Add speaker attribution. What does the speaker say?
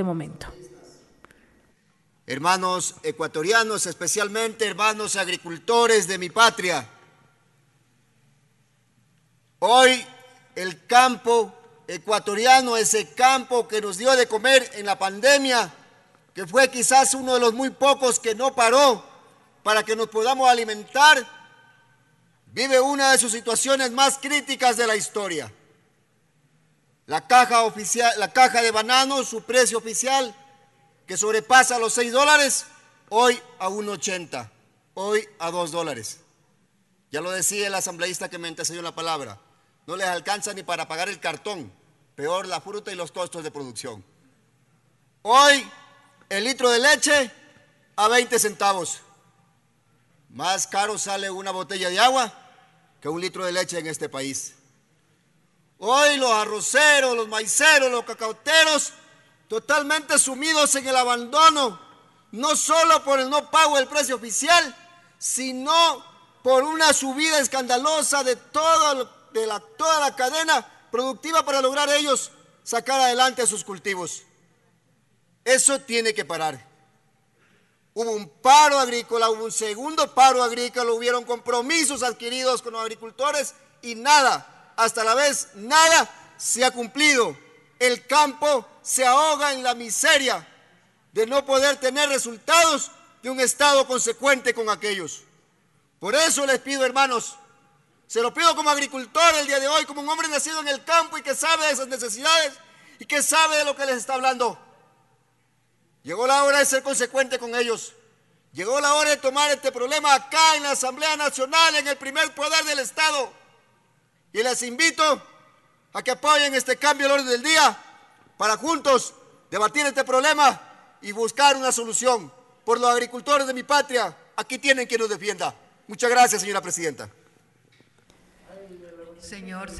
Speaker 1: Este momento. Hermanos ecuatorianos, especialmente hermanos agricultores de mi patria, hoy el campo ecuatoriano, ese campo que nos dio de comer en la pandemia, que fue quizás uno de los muy pocos que no paró para que nos podamos alimentar, vive una de sus situaciones más críticas de la historia. La caja, oficial, la caja de bananos, su precio oficial, que sobrepasa los 6 dólares, hoy a 1,80, hoy a 2 dólares. Ya lo decía el asambleísta que me antecedió la palabra, no les alcanza ni para pagar el cartón, peor la fruta y los costos de producción. Hoy el litro de leche a 20 centavos. Más caro sale una botella de agua que un litro de leche en este país. Hoy los arroceros, los maiceros, los cacauteros, totalmente sumidos en el abandono, no solo por el no pago del precio oficial, sino por una subida escandalosa de, toda la cadena productiva para lograr ellos sacar adelante sus cultivos. Eso tiene que parar. Hubo un paro agrícola, hubo un segundo paro agrícola, hubieron compromisos adquiridos con los agricultores y nada, hasta la vez nada se ha cumplido. El campo se ahoga en la miseria de no poder tener resultados de un Estado consecuente con aquellos. Por eso les pido, hermanos, se lo pido como agricultor el día de hoy, como un hombre nacido en el campo y que sabe de esas necesidades y que sabe de lo que les está hablando. Llegó la hora de ser consecuente con ellos. Llegó la hora de tomar este problema acá en la Asamblea Nacional, en el primer poder del Estado. Y les invito a que apoyen este cambio al orden del día para juntos debatir este problema y buscar una solución. Por los agricultores de mi patria, aquí tienen quien nos defienda. Muchas gracias, señora presidenta. Señor